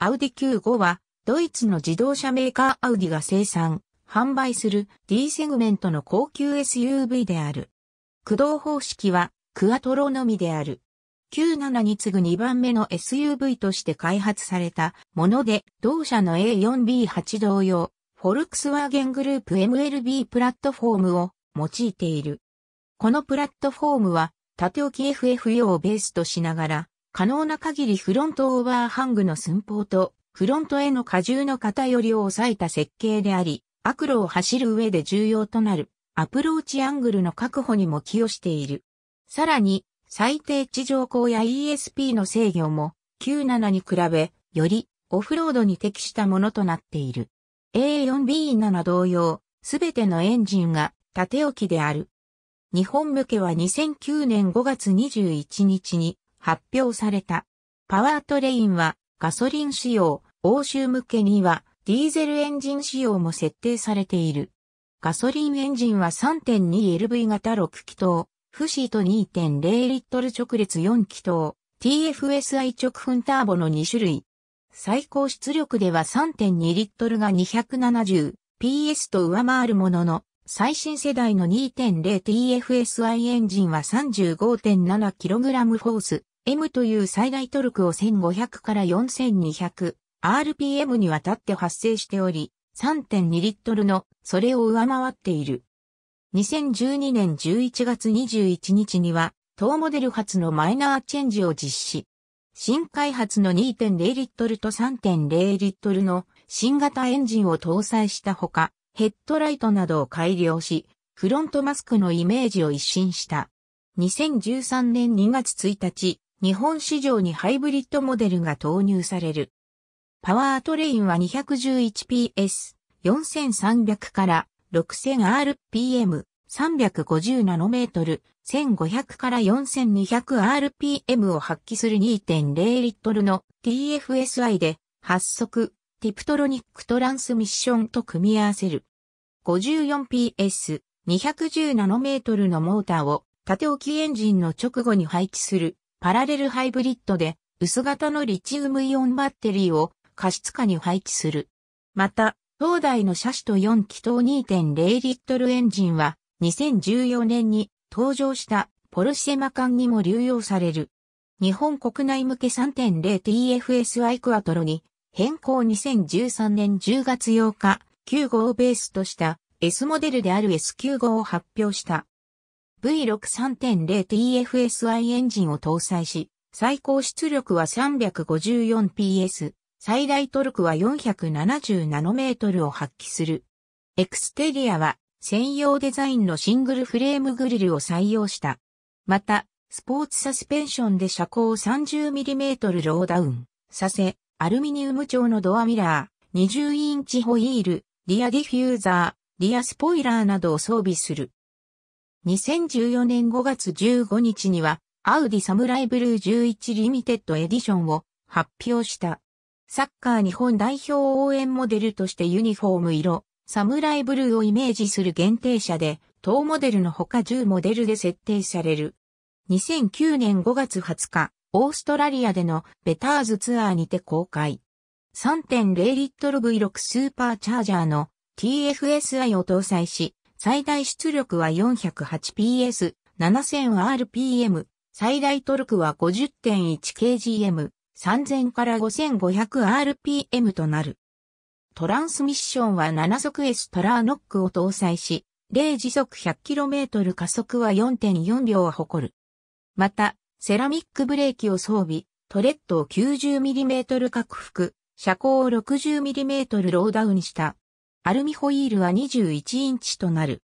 アウディ Q5 は、ドイツの自動車メーカーアウディが生産、販売する D セグメントの高級 SUV である。駆動方式は、クアトロのみである。Q7 に次ぐ2番目の SUV として開発されたもので、同社の A4B8 同様、フォルクスワーゲングループ MLB プラットフォームを用いている。このプラットフォームは、縦置き FF 用をベースとしながら、可能な限りフロントオーバーハングの寸法とフロントへの荷重の偏りを抑えた設計であり、悪路を走る上で重要となるアプローチアングルの確保にも寄与している。さらに、最低地上高や ESP の制御も97に比べ、よりオフロードに適したものとなっている。A4B7 同様、すべてのエンジンが縦置きである。日本向けは2009年5月21日に発表された。パワートレインはガソリン仕様、欧州向けにはディーゼルエンジン仕様も設定されている。ガソリンエンジンは 3.2LV 型6気筒、フシート2.0リットル直列4気筒、TFSI 直噴ターボの2種類。最高出力では3.2リットルが 270PS と上回るものの、最新世代の 2.0TFSI エンジンは 35.7kg フォース、M という最大トルクを1500から4200 RPM にわたって発生しており、3.2リットルのそれを上回っている。2012年11月21日には、当モデル初のマイナーチェンジを実施。新開発の2.0リットルと3.0リットルの新型エンジンを搭載したほか、ヘッドライトなどを改良し、フロントマスクのイメージを一新した。2013年2月1日、日本市場にハイブリッドモデルが投入される。パワートレインは 211PS、4300から 6000rpm、3 5 0トル、1500から 4200rpm を発揮する2.0リットルの TFSI で発足、ティプトロニックトランスミッションと組み合わせる。54PS、2 1 0トルのモーターを縦置きエンジンの直後に配置するパラレルハイブリッドで薄型のリチウムイオンバッテリーを過失下に配置する。また、東大の車種と4気筒2.0リットルエンジンは2014年に登場したポルシェマカンにも流用される。日本国内向け3 0 t f s アイクアトロに変更2013年10月8日9号をベースとした S モデルである S9 号を発表した。V63.0TFSI エンジンを搭載し、最高出力は 354PS、最大トルクは4 7 0トルを発揮する。エクステリアは専用デザインのシングルフレームグリルを採用した。また、スポーツサスペンションで車高 30mm ローダウンさせ、アルミニウム調のドアミラー、20インチホイール、リアディフューザー、リアスポイラーなどを装備する。2014年5月15日には、アウディサムライブルー11リミテッドエディションを発表した。サッカー日本代表応援モデルとしてユニフォーム色、サムライブルーをイメージする限定車で、当モデルのほか10モデルで設定される。2009年5月20日、オーストラリアでのベターズツアーにて公開。3.0リットル V6 スーパーチャージャーの TFSI を搭載し、最大出力は 408PS、7000rpm、最大トルクは 50.1kgm、3000から 5500rpm となる。トランスミッションは7速 S トラーノックを搭載し、0時速 100km 加速は4.4秒を誇る。また、セラミックブレーキを装備、トレッドを 90mm 拡幅、車高を 60mm ローダウンしたアルミホイールは21インチとなる。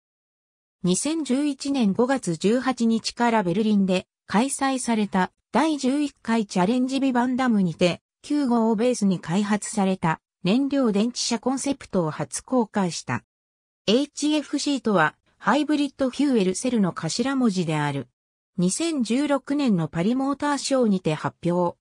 2011年5月18日からベルリンで開催された第11回チャレンジビバンダムにて9号をベースに開発された燃料電池車コンセプトを初公開した。HFC とはハイブリッドフューエルセルの頭文字である。2016年のパリモーターショーにて発表。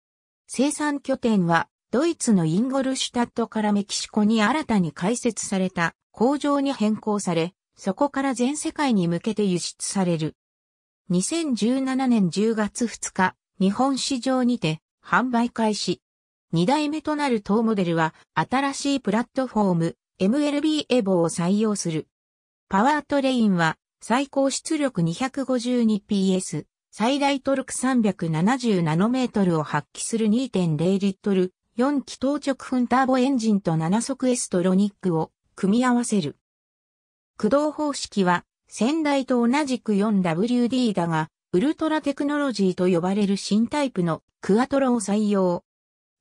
生産拠点はドイツのインゴルシュタットからメキシコに新たに開設された工場に変更され、そこから全世界に向けて輸出される。2017年10月2日、日本市場にて販売開始。2代目となる当モデルは新しいプラットフォーム MLB エボを採用する。パワートレインは最高出力 252PS、最大トルク370ナノメートルを発揮する2.0リットル4気筒直噴ターボエンジンと7速エストロニックを組み合わせる。駆動方式は先代と同じく 4WD だが、ウルトラテクノロジーと呼ばれる新タイプのクアトロを採用。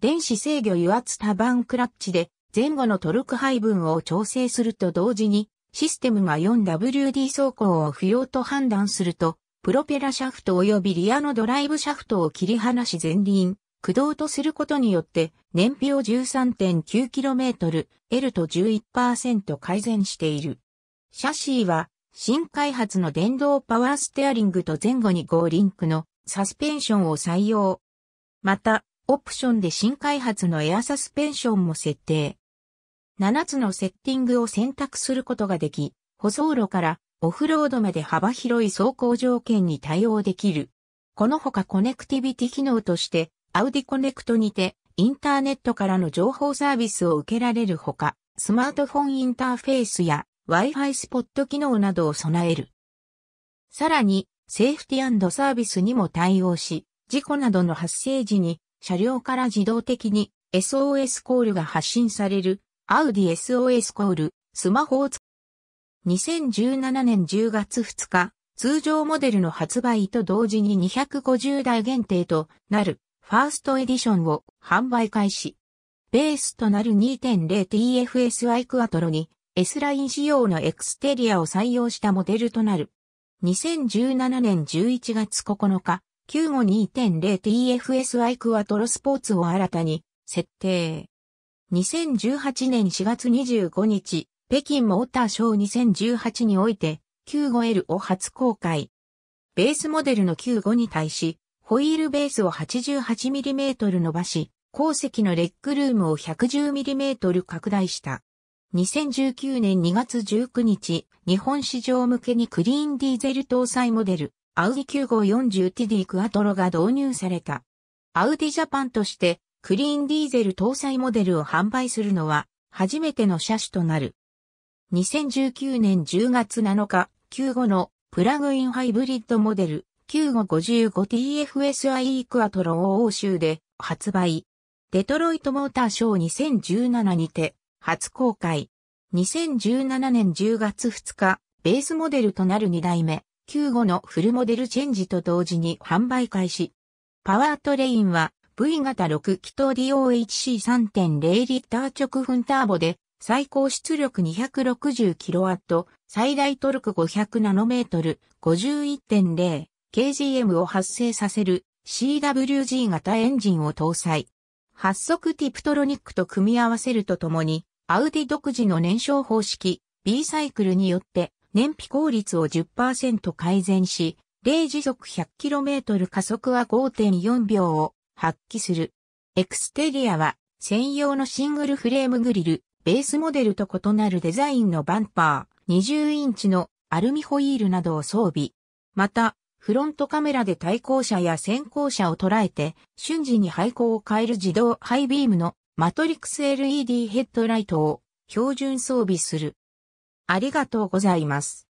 電子制御油圧多バンクラッチで前後のトルク配分を調整すると同時に、システムが 4WD 走行を不要と判断すると、プロペラシャフト及びリアのドライブシャフトを切り離し前輪、駆動とすることによって、燃費を 13.9km、L と11%改善している。シャシーは、新開発の電動パワーステアリングと前後にーリンクのサスペンションを採用。また、オプションで新開発のエアサスペンションも設定。7つのセッティングを選択することができ、舗装路からオフロードまで幅広い走行条件に対応できる。このほかコネクティビティ機能としてアウディコネクトにて、インターネットからの情報サービスを受けられるほか、スマートフォンインターフェースや Wi-Fi スポット機能などを備える。さらに、セーフティサービスにも対応し、事故などの発生時に、車両から自動的に SOS コールが発信される、アウディ SOS コール、スマホを使2017年10月2日、通常モデルの発売と同時に250台限定となるファーストエディションを販売開始。ベースとなる 2.0TFSI クアトロに S ライン仕様のエクステリアを採用したモデルとなる。2017年11月9日、9後 2.0TFSI クアトロスポーツを新たに設定。2018年4月25日、北京モーターショー2018において、9 5 l を初公開。ベースモデルの9 5に対し、ホイールベースを 88mm 伸ばし、鉱石のレッグルームを 110mm 拡大した。2019年2月19日、日本市場向けにクリーンディーゼル搭載モデル、アウディ 9540TD クアトロが導入された。アウディジャパンとして、クリーンディーゼル搭載モデルを販売するのは、初めての車種となる。2019年10月7日、95のプラグインハイブリッドモデル、9555TFSIE クアトロ欧州で発売。デトロイトモーターショー2017にて初公開。2017年10月2日、ベースモデルとなる2代目、95のフルモデルチェンジと同時に販売開始。パワートレインは V 型6気筒 DOHC3.0 リッター直噴ターボで最高出力 260kW、最大トルク5 0 0トル51.0 KGM を発生させる CWG 型エンジンを搭載。発足ティプトロニックと組み合わせるとともに、アウディ独自の燃焼方式 B サイクルによって燃費効率を10%改善し、0時速 100km 加速は5.4秒を発揮する。エクステリアは専用のシングルフレームグリル、ベースモデルと異なるデザインのバンパー、20インチのアルミホイールなどを装備。また、フロントカメラで対向車や先行車を捉えて、瞬時に配光を変える自動ハイビームのマトリックス LED ヘッドライトを標準装備する。ありがとうございます。